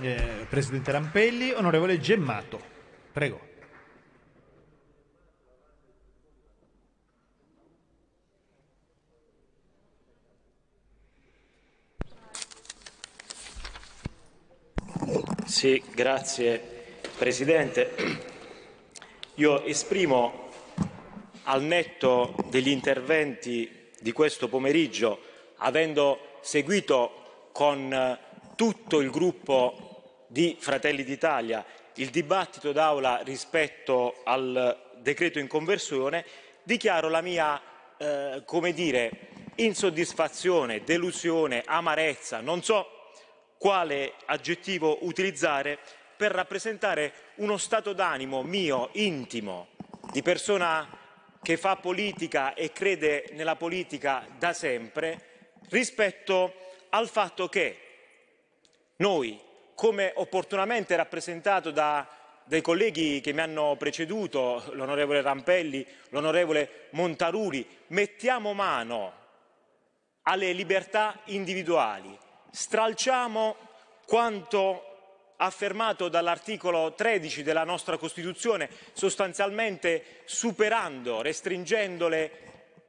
eh, Presidente Rampelli. Onorevole Gemmato, prego. Sì, grazie Presidente. Io esprimo al netto degli interventi di questo pomeriggio, avendo seguito con tutto il gruppo di Fratelli d'Italia il dibattito d'aula rispetto al decreto in conversione, dichiaro la mia, eh, come dire, insoddisfazione, delusione, amarezza, non so quale aggettivo utilizzare per rappresentare uno stato d'animo mio, intimo, di persona che fa politica e crede nella politica da sempre, rispetto al fatto che noi come opportunamente rappresentato da, dai colleghi che mi hanno preceduto, l'onorevole Rampelli, l'onorevole Montaruri, mettiamo mano alle libertà individuali, stralciamo quanto affermato dall'articolo 13 della nostra Costituzione, sostanzialmente superando, restringendole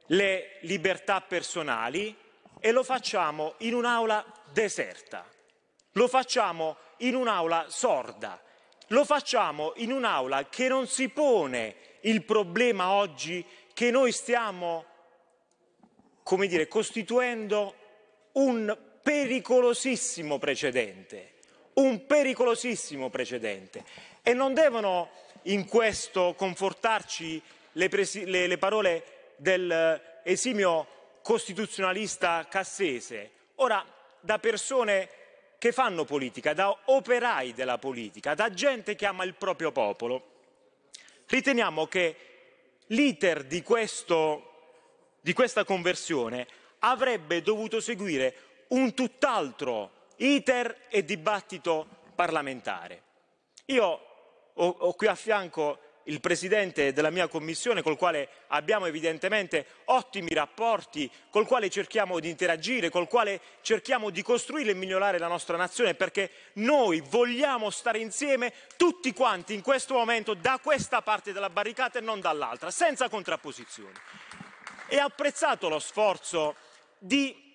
le libertà personali e lo facciamo in un'aula deserta. Lo facciamo in un'aula sorda, lo facciamo in un'aula che non si pone il problema oggi che noi stiamo, come dire, costituendo un pericolosissimo precedente, un pericolosissimo precedente. E non devono in questo confortarci le, le, le parole dell'esimio eh, costituzionalista cassese. Ora, da persone che fanno politica, da operai della politica, da gente che ama il proprio popolo, riteniamo che l'iter di, di, questa conversione avrebbe dovuto seguire un tutt'altro iter e dibattito parlamentare. Io ho, ho qui a fianco il presidente della mia commissione, col quale abbiamo evidentemente ottimi rapporti, col quale cerchiamo di interagire, col quale cerchiamo di costruire e migliorare la nostra nazione, perché noi vogliamo stare insieme tutti quanti in questo momento da questa parte della barricata e non dall'altra, senza contrapposizioni. E apprezzato lo sforzo di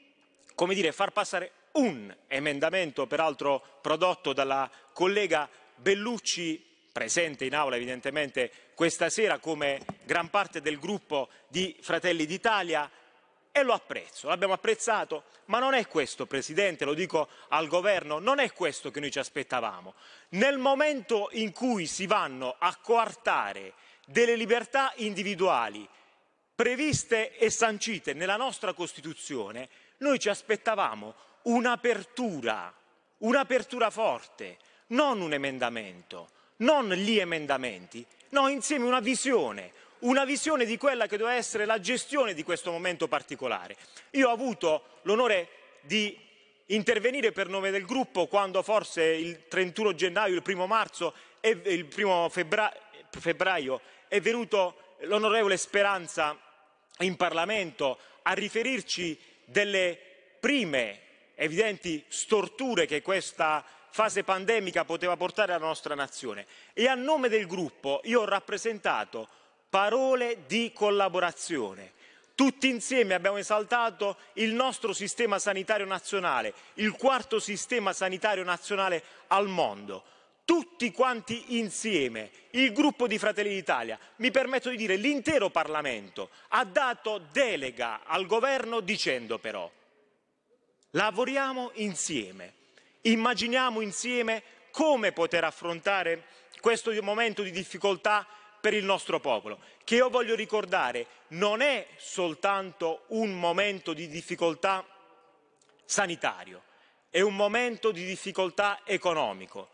come dire, far passare un emendamento, peraltro prodotto dalla collega Bellucci presente in aula evidentemente questa sera come gran parte del gruppo di Fratelli d'Italia e lo apprezzo, l'abbiamo apprezzato, ma non è questo, Presidente, lo dico al Governo, non è questo che noi ci aspettavamo. Nel momento in cui si vanno a coartare delle libertà individuali previste e sancite nella nostra Costituzione, noi ci aspettavamo un'apertura, un'apertura forte, non un emendamento non gli emendamenti, no, insieme una visione, una visione di quella che doveva essere la gestione di questo momento particolare. Io ho avuto l'onore di intervenire per nome del gruppo quando forse il 31 gennaio, il primo marzo e il primo febbraio, febbraio è venuto l'onorevole Speranza in Parlamento a riferirci delle prime evidenti storture che questa fase pandemica poteva portare alla nostra nazione. E a nome del gruppo io ho rappresentato parole di collaborazione. Tutti insieme abbiamo esaltato il nostro sistema sanitario nazionale, il quarto sistema sanitario nazionale al mondo. Tutti quanti insieme, il gruppo di Fratelli d'Italia, mi permetto di dire l'intero Parlamento, ha dato delega al governo dicendo però lavoriamo insieme immaginiamo insieme come poter affrontare questo momento di difficoltà per il nostro popolo, che io voglio ricordare non è soltanto un momento di difficoltà sanitario, è un momento di difficoltà economico.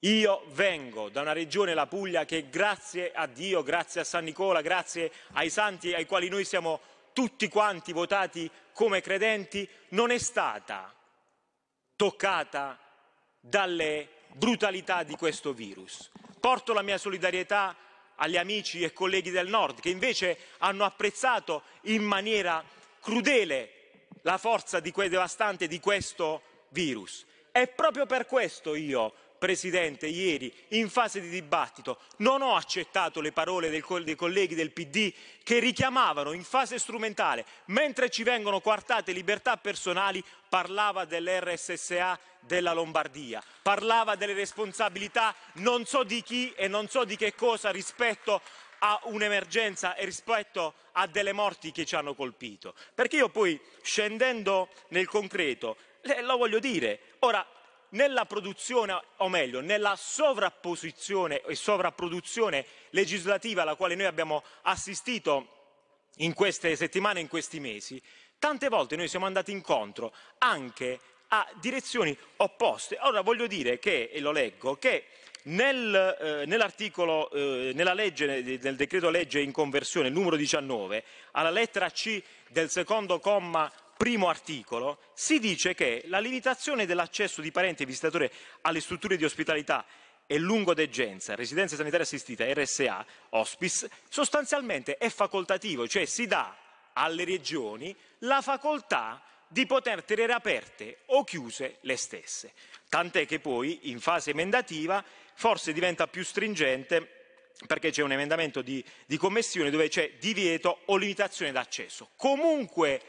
Io vengo da una regione, la Puglia, che grazie a Dio, grazie a San Nicola, grazie ai santi ai quali noi siamo tutti quanti votati come credenti, non è stata toccata dalle brutalità di questo virus. Porto la mia solidarietà agli amici e colleghi del Nord che invece hanno apprezzato in maniera crudele la forza di devastante di questo virus. E proprio per questo io Presidente, ieri in fase di dibattito non ho accettato le parole dei colleghi del PD che richiamavano in fase strumentale, mentre ci vengono quartate libertà personali, parlava dell'RSSA della Lombardia, parlava delle responsabilità non so di chi e non so di che cosa rispetto a un'emergenza e rispetto a delle morti che ci hanno colpito. Perché io poi, scendendo nel concreto, lo voglio dire, ora nella produzione, o meglio, nella sovrapposizione e sovrapproduzione legislativa alla quale noi abbiamo assistito in queste settimane, in questi mesi, tante volte noi siamo andati incontro anche a direzioni opposte. Ora voglio dire che, e lo leggo, che nel, eh, nell'articolo, eh, nella legge, nel decreto legge in conversione, numero 19, alla lettera C del secondo comma primo articolo si dice che la limitazione dell'accesso di parenti e visitatori alle strutture di ospitalità e lungodegenza, residenze sanitarie assistite, RSA, hospice, sostanzialmente è facoltativo, cioè si dà alle regioni la facoltà di poter tenere aperte o chiuse le stesse. Tant'è che poi in fase emendativa forse diventa più stringente perché c'è un emendamento di, di commissione dove c'è divieto o limitazione d'accesso. Comunque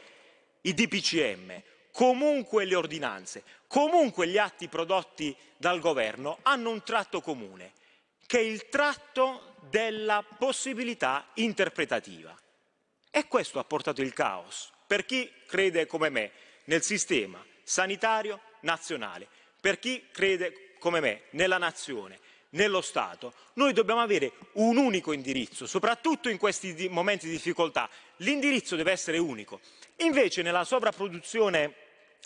i DPCM, comunque le ordinanze, comunque gli atti prodotti dal governo hanno un tratto comune, che è il tratto della possibilità interpretativa. E questo ha portato il caos per chi crede come me nel sistema sanitario nazionale, per chi crede come me nella nazione, nello Stato, noi dobbiamo avere un unico indirizzo, soprattutto in questi momenti di difficoltà. L'indirizzo deve essere unico. Invece nella sovrapproduzione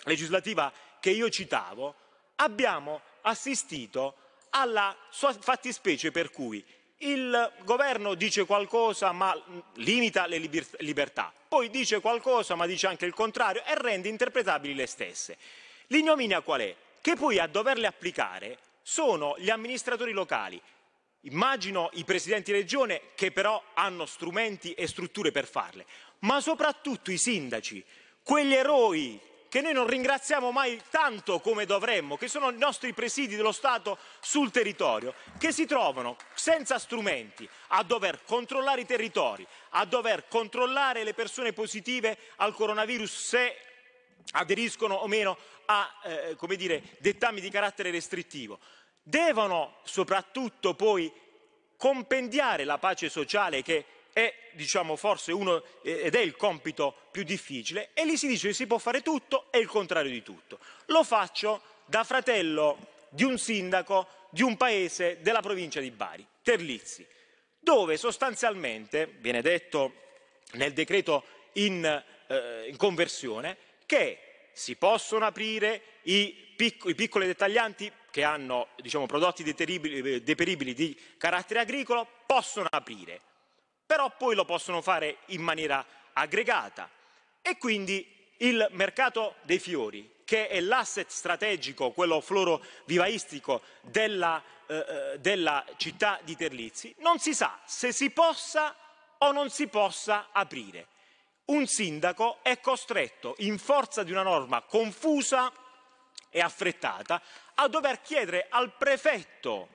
legislativa che io citavo abbiamo assistito alla fattispecie per cui il governo dice qualcosa ma limita le libertà, poi dice qualcosa ma dice anche il contrario e rende interpretabili le stesse. L'ignominia qual è? Che poi a doverle applicare sono gli amministratori locali. Immagino i presidenti regione che però hanno strumenti e strutture per farle, ma soprattutto i sindaci, quegli eroi che noi non ringraziamo mai tanto come dovremmo, che sono i nostri presidi dello Stato sul territorio, che si trovano senza strumenti a dover controllare i territori, a dover controllare le persone positive al coronavirus se aderiscono o meno a eh, come dire, dettami di carattere restrittivo, devono soprattutto poi compendiare la pace sociale che è diciamo, forse uno eh, ed è il compito più difficile e lì si dice che si può fare tutto e il contrario di tutto. Lo faccio da fratello di un sindaco di un paese della provincia di Bari, Terlizzi, dove sostanzialmente, viene detto nel decreto in, eh, in conversione, che si possono aprire i, pic i piccoli dettaglianti che hanno diciamo, prodotti eh, deperibili di carattere agricolo, possono aprire, però poi lo possono fare in maniera aggregata. E quindi il mercato dei fiori, che è l'asset strategico, quello florovivaistico della, eh, eh della, città di Terlizzi, non si sa se si possa o non si possa aprire un sindaco è costretto, in forza di una norma confusa e affrettata, a dover chiedere al prefetto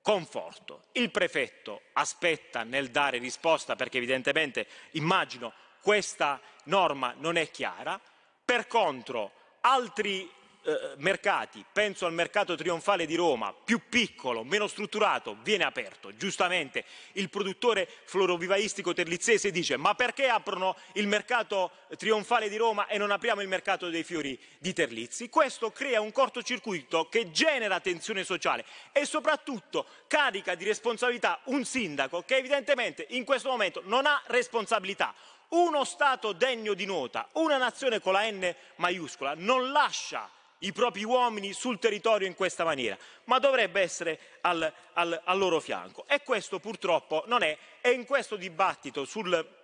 conforto. Il prefetto aspetta nel dare risposta perché evidentemente, immagino, questa norma non è chiara. Per contro, altri eh, mercati, penso al mercato trionfale di Roma, più piccolo, meno strutturato, viene aperto. Giustamente il produttore florovivaistico terlizzese dice ma perché aprono il mercato trionfale di Roma e non apriamo il mercato dei fiori di Terlizzi? Questo crea un cortocircuito che genera tensione sociale e soprattutto carica di responsabilità un sindaco che evidentemente in questo momento non ha responsabilità uno Stato degno di nota, una nazione con la N maiuscola, non lascia i propri uomini sul territorio in questa maniera, ma dovrebbe essere al, al, al loro fianco. E questo purtroppo non è, e in questo dibattito sul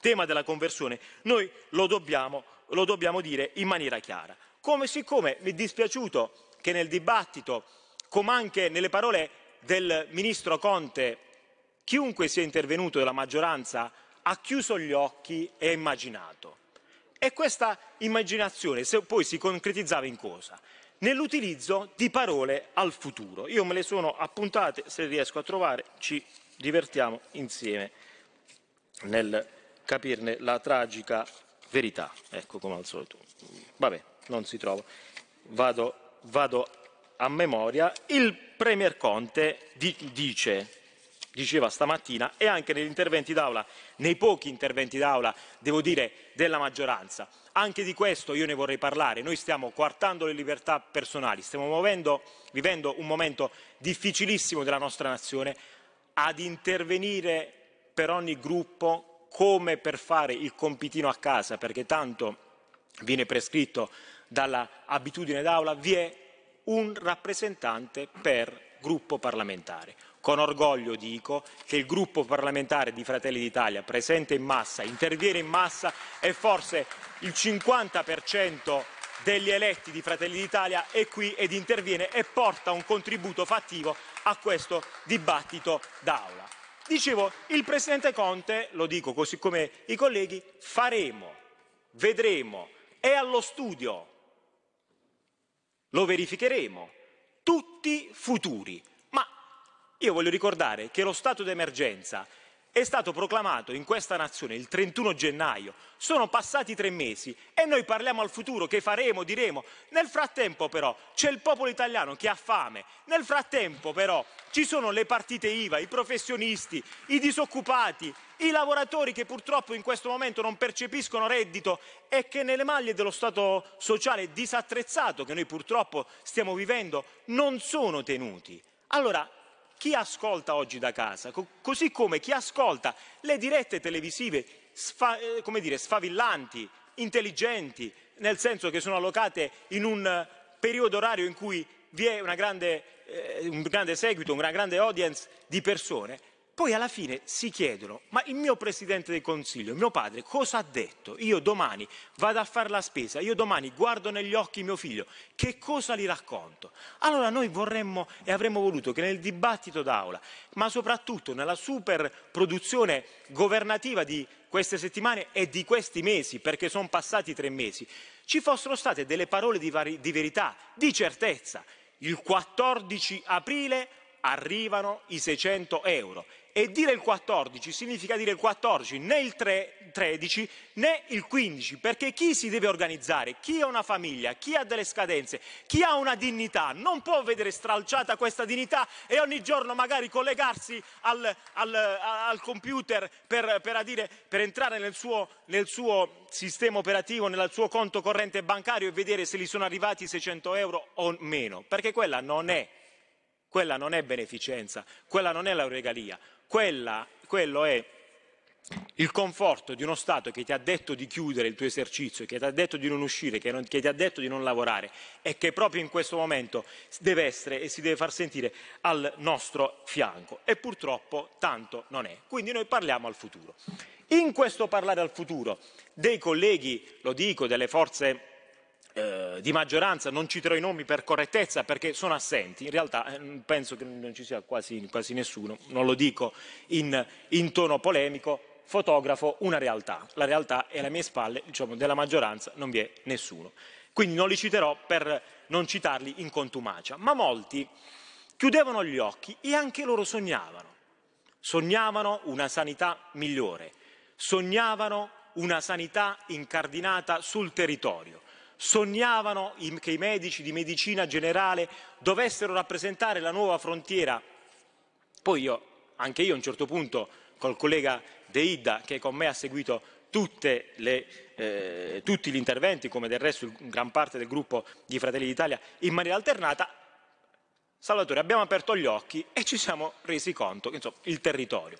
tema della conversione noi lo dobbiamo, lo dobbiamo dire in maniera chiara. Come siccome mi è dispiaciuto che nel dibattito, come anche nelle parole del ministro Conte, chiunque sia intervenuto della maggioranza ha chiuso gli occhi e ha immaginato. E questa immaginazione poi si concretizzava in cosa? Nell'utilizzo di parole al futuro. Io me le sono appuntate, se riesco a trovare, ci divertiamo insieme nel capirne la tragica verità. Ecco come al solito. Vabbè, non si trova. Vado, vado a memoria. Il Premier Conte di, dice diceva stamattina e anche negli interventi d'aula, nei pochi interventi d'aula, devo dire, della maggioranza. Anche di questo io ne vorrei parlare. Noi stiamo quartando le libertà personali, stiamo muovendo, vivendo un momento difficilissimo della nostra nazione ad intervenire per ogni gruppo come per fare il compitino a casa, perché tanto viene prescritto dall'abitudine d'aula, vi è un rappresentante per gruppo parlamentare. Con orgoglio dico che il gruppo parlamentare di Fratelli d'Italia presente in massa, interviene in massa e forse il 50% degli eletti di Fratelli d'Italia è qui ed interviene e porta un contributo fattivo a questo dibattito d'aula. Dicevo, il Presidente Conte, lo dico così come i colleghi, faremo, vedremo, è allo studio, lo verificheremo, tutti futuri io voglio ricordare che lo stato d'emergenza è stato proclamato in questa nazione il 31 gennaio, sono passati tre mesi e noi parliamo al futuro, che faremo, diremo. Nel frattempo però c'è il popolo italiano che ha fame, nel frattempo però ci sono le partite IVA, i professionisti, i disoccupati, i lavoratori che purtroppo in questo momento non percepiscono reddito e che nelle maglie dello Stato sociale disattrezzato che noi purtroppo stiamo vivendo non sono tenuti. Allora, chi ascolta oggi da casa, Co- così come chi ascolta le dirette televisive, sfa- eh, come dire, sfavillanti, intelligenti, nel senso che sono allocate in un eh, periodo orario in cui vi è grande, eh, un grande seguito, una grande audience di persone, poi alla fine si chiedono, ma il mio Presidente del Consiglio, mio padre, cosa ha detto? Io domani vado a fare la spesa, io domani guardo negli occhi mio figlio, che cosa gli racconto? Allora noi vorremmo e avremmo voluto che nel dibattito d'Aula, ma soprattutto nella super produzione governativa di queste settimane e di questi mesi, perché sono passati tre mesi, ci fossero state delle parole di, di verità, di certezza. Il 14 aprile arrivano i 600 euro e dire il 14 significa dire il 14, né il 3, 13 né il 15, perché chi si deve organizzare, chi ha una famiglia, chi ha delle scadenze, chi ha una dignità, non può vedere stralciata questa dignità e ogni giorno magari collegarsi al, al, al computer per, per, adire, per entrare nel suo, nel suo sistema operativo, nel suo conto corrente bancario e vedere se gli sono arrivati 600 euro o meno, perché quella non è quella non è beneficenza, quella non è la regalia, quella, quello è il conforto di uno Stato che ti ha detto di chiudere il tuo esercizio, che ti ha detto di non uscire, che, non, che, ti ha detto di non lavorare e che proprio in questo momento deve essere e si deve far sentire al nostro fianco. E purtroppo tanto non è. Quindi noi parliamo al futuro. In questo parlare al futuro dei colleghi, lo dico, delle forze eh, di maggioranza, non citerò i nomi per correttezza perché sono assenti, in realtà eh, penso che non ci sia quasi, quasi nessuno, non lo dico in, in, tono polemico, fotografo una realtà, la realtà è alle mie spalle, diciamo, della maggioranza non vi è nessuno. Quindi non li citerò per non citarli in contumacia, ma molti chiudevano gli occhi e anche loro sognavano, sognavano una sanità migliore, sognavano una sanità incardinata sul territorio sognavano che i medici di medicina generale dovessero rappresentare la nuova frontiera. Poi io, anche io a un certo punto, col collega De Idda, che con me ha seguito le, eh, tutti gli interventi, come del resto gran parte del gruppo di Fratelli d'Italia, in maniera alternata, Salvatore, abbiamo aperto gli occhi e ci siamo resi conto che insomma, il territorio.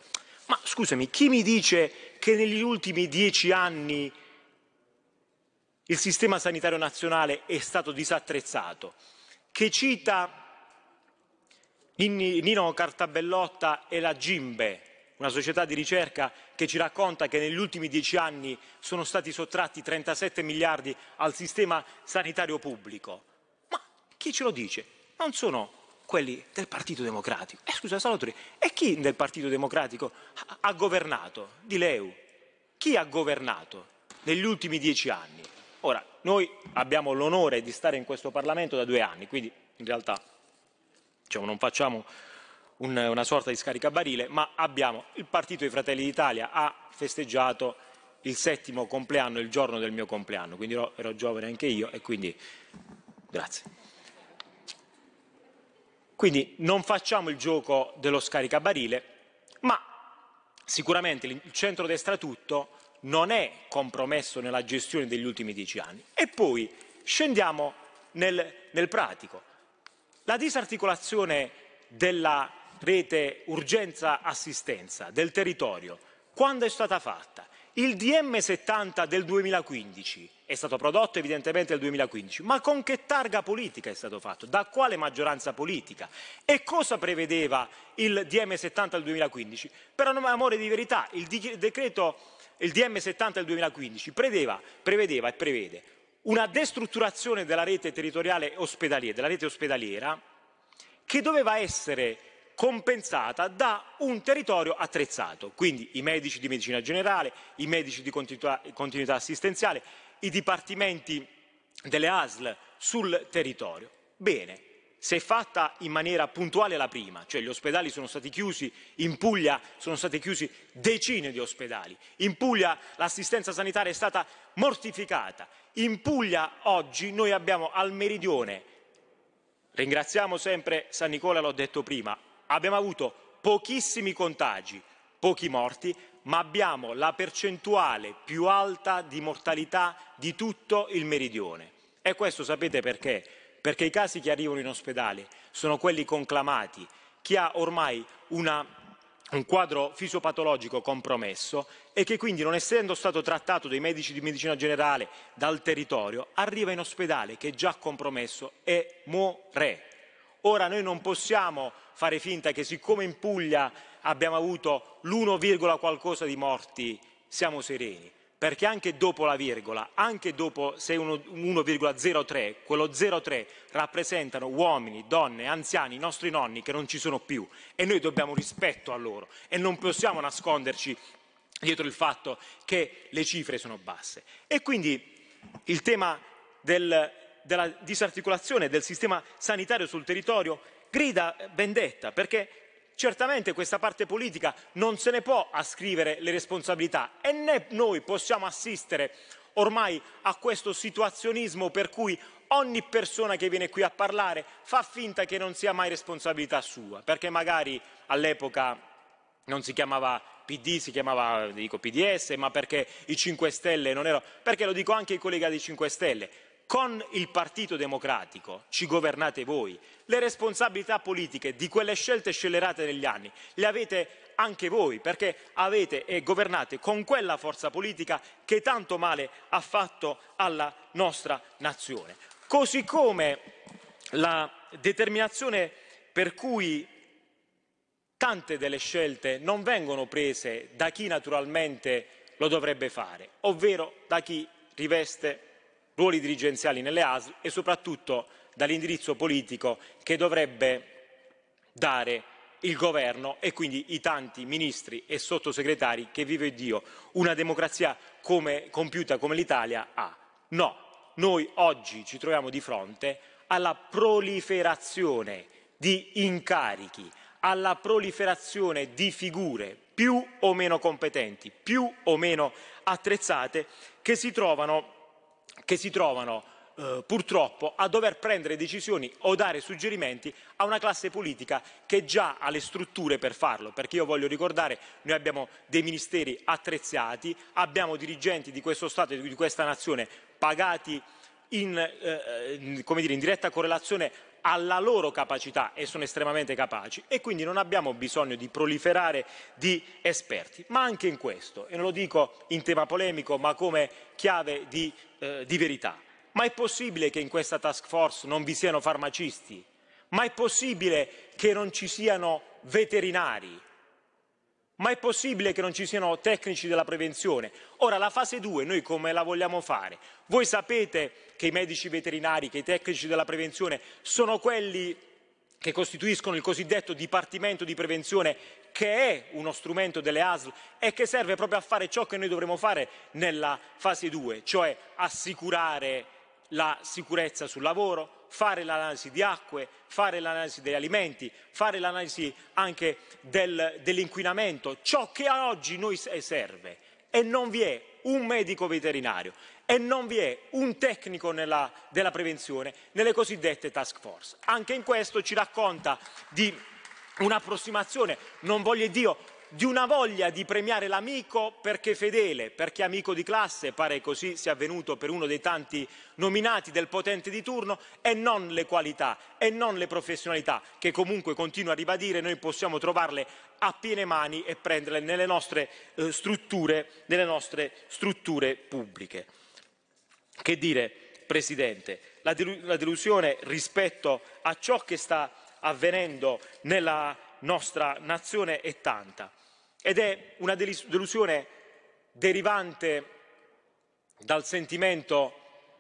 Ma scusami, chi mi dice che negli ultimi dieci anni il sistema sanitario nazionale è stato disattrezzato, che cita Nino Cartabellotta e la Gimbe, una società di ricerca che ci racconta che negli ultimi dieci anni sono stati sottratti 37 miliardi al sistema sanitario pubblico. Ma chi ce lo dice? Non sono quelli del Partito Democratico. Eh, scusa Salvatore, e chi del Partito Democratico ha governato? Di Leu. Chi ha governato negli ultimi dieci anni? Ora, noi abbiamo l'onore di stare in questo Parlamento da due anni, quindi in realtà diciamo, non facciamo un, una sorta di scaricabarile, ma abbiamo il partito dei Fratelli d'Italia ha festeggiato il settimo compleanno, il giorno del mio compleanno, quindi ero, ero giovane anche io e quindi grazie. Quindi non facciamo il gioco dello scaricabarile, ma sicuramente il centrodestra tutto non è compromesso nella gestione degli ultimi dieci anni. E poi scendiamo nel, nel pratico. La disarticolazione della rete urgenza-assistenza del territorio, quando è stata fatta? Il DM 70 del 2015 è stato prodotto evidentemente nel 2015, ma con che targa politica è stato fatto? Da quale maggioranza politica? E cosa prevedeva il DM 70 del 2015? Per amore di verità, il decreto il DM70 del 2015 prevedeva, prevedeva e prevede una destrutturazione della rete territoriale ospedaliera, della rete ospedaliera, che doveva essere compensata da un territorio attrezzato, quindi i medici di medicina generale, i medici di continuità, continuità assistenziale, i dipartimenti delle ASL sul territorio. Bene, se fatta in maniera puntuale la prima, cioè gli ospedali sono stati chiusi, in Puglia sono stati chiusi decine di ospedali, in Puglia l'assistenza sanitaria è stata mortificata, in Puglia oggi noi abbiamo al meridione, ringraziamo sempre San Nicola, l'ho detto prima, abbiamo avuto pochissimi contagi, pochi morti, ma abbiamo la percentuale più alta di mortalità di tutto il meridione. E questo sapete perché? perché i casi che arrivano in ospedale sono quelli conclamati, chi ha ormai una, un quadro fisiopatologico compromesso e che quindi non essendo stato trattato dai medici di medicina generale dal territorio arriva in ospedale che è già compromesso e muore. Ora noi non possiamo fare finta che siccome in Puglia abbiamo avuto l'1, qualcosa di morti siamo sereni perché anche dopo la virgola, anche dopo se 1,03, quello 0,3 rappresentano uomini, donne, anziani, i nostri nonni che non ci sono più e noi dobbiamo rispetto a loro e non possiamo nasconderci dietro il fatto che le cifre sono basse. E quindi il tema del, della disarticolazione del sistema sanitario sul territorio grida vendetta perché certamente questa parte politica non se ne può ascrivere le responsabilità e né noi possiamo assistere ormai a questo situazionismo per cui ogni persona che viene qui a parlare fa finta che non sia mai responsabilità sua, perché magari all'epoca non si chiamava PD, si chiamava dico, PDS, ma perché i 5 Stelle non erano... Perché lo dico anche ai colleghi dei 5 Stelle, con il Partito Democratico ci governate voi, le responsabilità politiche di quelle scelte scellerate negli anni le avete anche voi perché avete e governate con quella forza politica che tanto male ha fatto alla nostra nazione. Così come la determinazione per cui tante delle scelte non vengono prese da chi naturalmente lo dovrebbe fare, ovvero da chi riveste ruoli dirigenziali nelle ASL e soprattutto dall'indirizzo politico che dovrebbe dare il governo e quindi i tanti ministri e sottosegretari che vive Dio una democrazia come, compiuta come l'Italia ha. No, noi oggi ci troviamo di fronte alla proliferazione di incarichi, alla proliferazione di figure più o meno competenti, più o meno attrezzate che si trovano che si trovano eh, purtroppo a dover prendere decisioni o dare suggerimenti a una classe politica che già ha le strutture per farlo, perché io voglio ricordare noi abbiamo dei ministeri attrezzati, abbiamo dirigenti di questo Stato e di questa nazione pagati in, eh, eh dire, in diretta correlazione alla loro capacità e sono estremamente capaci e quindi non abbiamo bisogno di proliferare di esperti, ma anche in questo, e non lo dico in tema polemico ma come chiave di, eh, di verità. Ma è possibile che in questa task force non vi siano farmacisti? Ma è possibile che non ci siano veterinari? Ma è possibile che non ci siano tecnici della prevenzione? Ora, la fase 2 noi come la vogliamo fare? Voi sapete che i medici veterinari, che i tecnici della prevenzione sono quelli che costituiscono il cosiddetto Dipartimento di Prevenzione, che è uno strumento delle ASL e che serve proprio a fare ciò che noi dovremo fare nella fase 2, cioè assicurare la sicurezza sul lavoro, fare l'analisi di acque, fare l'analisi degli alimenti, fare l'analisi anche del, dell'inquinamento, ciò che a oggi noi serve. E non vi è un medico veterinario e non vi è un tecnico nella, della prevenzione nelle cosiddette task force. Anche in questo ci racconta di un'approssimazione, non voglio Dio, di una voglia di premiare l'amico perché fedele, perché amico di classe, pare così sia avvenuto per uno dei tanti nominati del potente di turno, e non le qualità e non le professionalità, che comunque continua a ribadire, noi possiamo trovarle a piene mani e prenderle nelle nostre, eh, strutture, nelle nostre strutture pubbliche. Che dire, Presidente, la, delu- la delusione rispetto a ciò che sta avvenendo nella nostra nazione è tanta ed è una delusione derivante dal sentimento,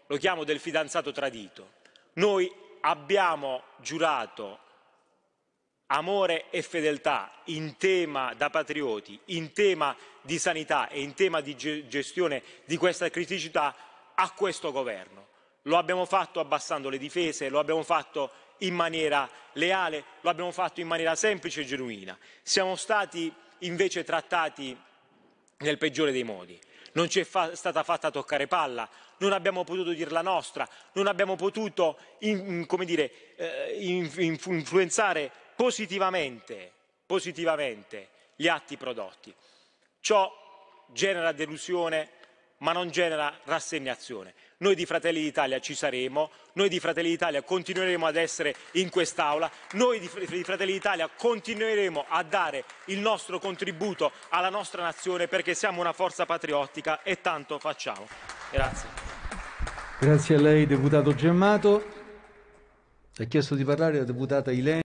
lo chiamo, del fidanzato tradito. Noi abbiamo giurato amore e fedeltà in tema da patrioti, in tema di sanità e in tema di gestione di questa criticità a questo governo. Lo abbiamo fatto abbassando le difese, lo abbiamo fatto in maniera leale, lo abbiamo fatto in maniera semplice e genuina. Siamo stati invece trattati nel peggiore dei modi. Non ci è fa stata fatta toccare palla, non abbiamo potuto dire la nostra, non abbiamo potuto in, dire, eh, influenzare positivamente, positivamente gli atti prodotti. Ciò genera delusione, ma non genera rassegnazione. Noi di Fratelli d'Italia ci saremo, noi di Fratelli d'Italia continueremo ad essere in quest'Aula, noi di Fratelli d'Italia continueremo a dare il nostro contributo alla nostra nazione perché siamo una forza patriottica e tanto facciamo. Grazie. Grazie a lei, deputato Gemmato. Ha chiesto di parlare la deputata Ilenia.